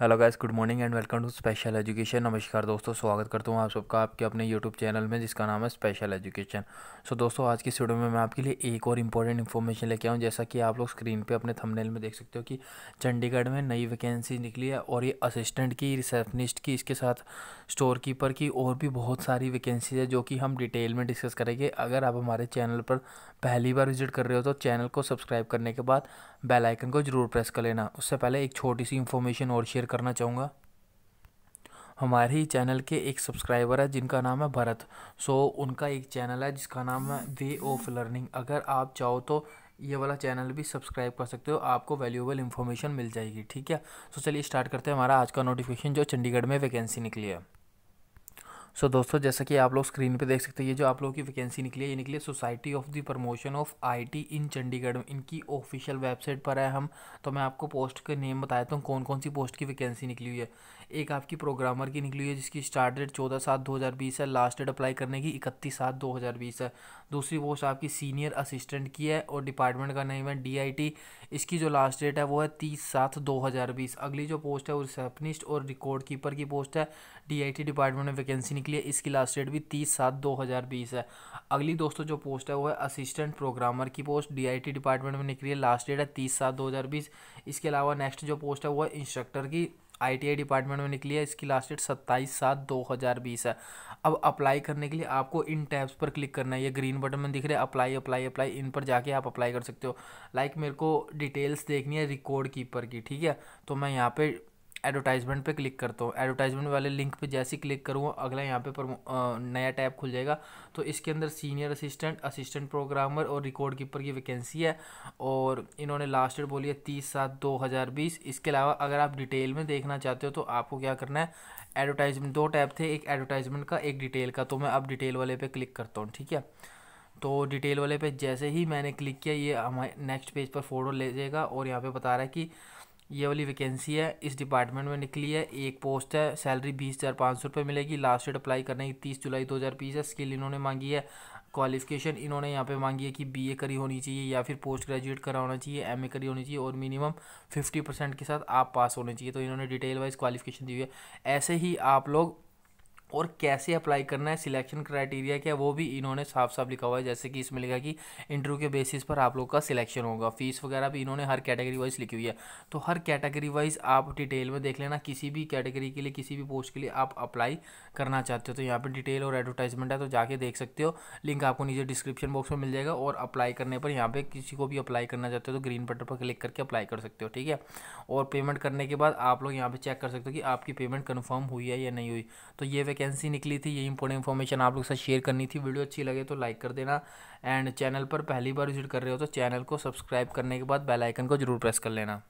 hello guys good morning and welcome to special education नमस्कार दोस्तों स्वागत करता हूँ आप सबका आपके अपने यूट्यूब चैनल में जिसका नाम है स्पेशल एजुकेशन सो दोस्तों आज की वीडियो में मैं आपके लिए एक और इंपॉर्टेंट इन्फॉर्मेशन लेके आऊँ जैसा कि आप लोग स्क्रीन पे अपने थंबनेल में देख सकते हो कि चंडीगढ़ में नई वैकेंसी निकली है और ये असिस्टेंट की रिसेप्शनिस्ट की इसके साथ स्टोर कीपर की और भी बहुत सारी वैकेंसीज है जो कि हम डिटेल में डिस्कस करेंगे अगर आप हमारे चैनल पर पहली बार विजिट कर रहे हो तो चैनल को सब्सक्राइब करने के बाद बेल आइकन को ज़रूर प्रेस कर लेना उससे पहले एक छोटी सी इन्फॉर्मेशन और शेयर करना चाहूँगा हमारे ही चैनल के एक सब्सक्राइबर है जिनका नाम है भरत सो so, उनका एक चैनल है जिसका नाम है वे ऑफ लर्निंग अगर आप चाहो तो ये वाला चैनल भी सब्सक्राइब कर सकते हो आपको वैल्यूएबल इन्फॉर्मेशन मिल जाएगी ठीक है सो so, चलिए स्टार्ट करते हैं हमारा आज का नोटिफिकेशन जो चंडीगढ़ में वैकेंसी निकली है सो so, दोस्तों जैसा कि आप लोग स्क्रीन पे देख सकते हैं ये जो आप लोगों की वैकेंसी निकली है ये निकली है society of the promotion of IT in Chandigarh इनकी ऑफिशियल वेबसाइट पर है हम तो मैं आपको पोस्ट के नेम बताया हूँ कौन कौन सी पोस्ट की वैकेंसी निकली हुई है एक आपकी प्रोग्रामर की निकली हुई है जिसकी स्टार्ट डेट चौदह सात दो हज़ार बीस है लास्ट डेट अप्लाई करने की इकतीस सात दो हज़ार बीस है दूसरी पोस्ट आपकी सीनियर असिस्टेंट की है और डिपार्टमेंट का नेम है डी इसकी जो लास्ट डेट है वो है तीस सात दो हज़ार बीस अगली जो पोस्ट है वो रिसेप्शनिस्ट और रिकॉर्ड कीपर की पोस्ट है डी डिपार्टमेंट में वैकेंसी लिए इसकी लास्ट डेट भी तीस सात दो हज़ार बीस है अगली दोस्तों जो पोस्ट है वो है असिस्टेंट प्रोग्रामर की पोस्ट डीआईटी डिपार्टमेंट में निकली है लास्ट डेट है तीस सात दो हज़ार बीस इसके अलावा नेक्स्ट जो पोस्ट है वो है इंस्ट्रक्टर की आईटीआई डिपार्टमेंट में निकली है इसकी लास्ट डेट सत्ताईस सात दो हज़ार बीस है अब अप्लाई करने के लिए आपको इन टैब्स पर क्लिक करना है ये ग्रीन बटन में दिख रहे अप्लाई अप्लाई अप्लाई इन पर जाके आप अप्लाई कर सकते हो लाइक मेरे को डिटेल्स देखनी है रिकॉर्ड कीपर की ठीक है तो मैं यहाँ पर एडवर्टाइजमेंट पे क्लिक करता हूँ एडवर्टाइजमेंट वाले लिंक पे जैसे ही क्लिक करूँगा अगला यहाँ पे पर नया टैब खुल जाएगा तो इसके अंदर सीनियर असिस्टेंट असिस्टेंट प्रोग्रामर और रिकॉर्ड कीपर की वैकेंसी है और इन्होंने लास्ट डेट बोली है तीस सात दो हज़ार बीस इसके अलावा अगर आप डिटेल में देखना चाहते हो तो आपको क्या करना है एडवर्टाइजमेंट दो टैब थे एक एडवर्टाइजमेंट का एक डिटेल का तो मैं अब डिटेल वाले पर क्लिक करता हूँ ठीक है तो डिटेल वाले पे जैसे ही मैंने क्लिक किया ये हमारे नेक्स्ट पेज पर फोटो ले जाएगा और यहाँ पर बता रहा है कि ये वाली वैकेंसी है इस डिपार्टमेंट में निकली है एक पोस्ट है सैलरी बीस हज़ार पाँच सौ रुपये मिलेगी लास्ट डेट अप्लाई करने की तीस जुलाई दो हज़ार बीस है स्किल इन्होंने मांगी है क्वालिफिकेशन इन्होंने यहाँ पे मांगी है कि बीए करी होनी चाहिए या फिर पोस्ट ग्रेजुएट करा होना चाहिए एमए करी होनी चाहिए और मिनिमम फिफ्टी परसेंट के साथ आप पास होने चाहिए तो इन्होंने डिटेल वाइज क्वालिफिकेशन दी हुई है ऐसे ही आप लोग और कैसे अप्लाई करना है सिलेक्शन क्राइटेरिया क्या वो भी इन्होंने साफ साफ लिखा हुआ है जैसे कि इसमें लिखा कि इंटरव्यू के बेसिस पर आप लोग का सिलेक्शन होगा फीस वगैरह भी इन्होंने हर कैटेगरी वाइज लिखी हुई है तो हर कैटेगरी वाइज आप डिटेल में देख लेना किसी भी कैटेगरी के लिए किसी भी पोस्ट के लिए आप अप्लाई करना चाहते हो तो यहाँ पर डिटेल और एडवर्टाइजमेंट है तो जाके देख सकते हो लिंक आपको नीचे डिस्क्रिप्शन बॉक्स में मिल जाएगा और अप्लाई करने पर यहाँ पर किसी को भी अप्लाई करना चाहते हो तो ग्रीन बटन पर क्लिक करके अप्लाई कर सकते हो ठीक है और पेमेंट करने के बाद आप लोग यहाँ पर चेक कर सकते हो कि आपकी पेमेंट कन्फर्म हुई है या नहीं हुई तो ये वैकेंसी निकली थी ये इंपॉर्टेंट इन्फॉर्मेशन आप लोग साथ शेयर करनी थी वीडियो अच्छी लगे तो लाइक कर देना एंड चैनल पर पहली बार विजिट कर रहे हो तो चैनल को सब्सक्राइब करने के बाद बेल आइकन को जरूर प्रेस कर लेना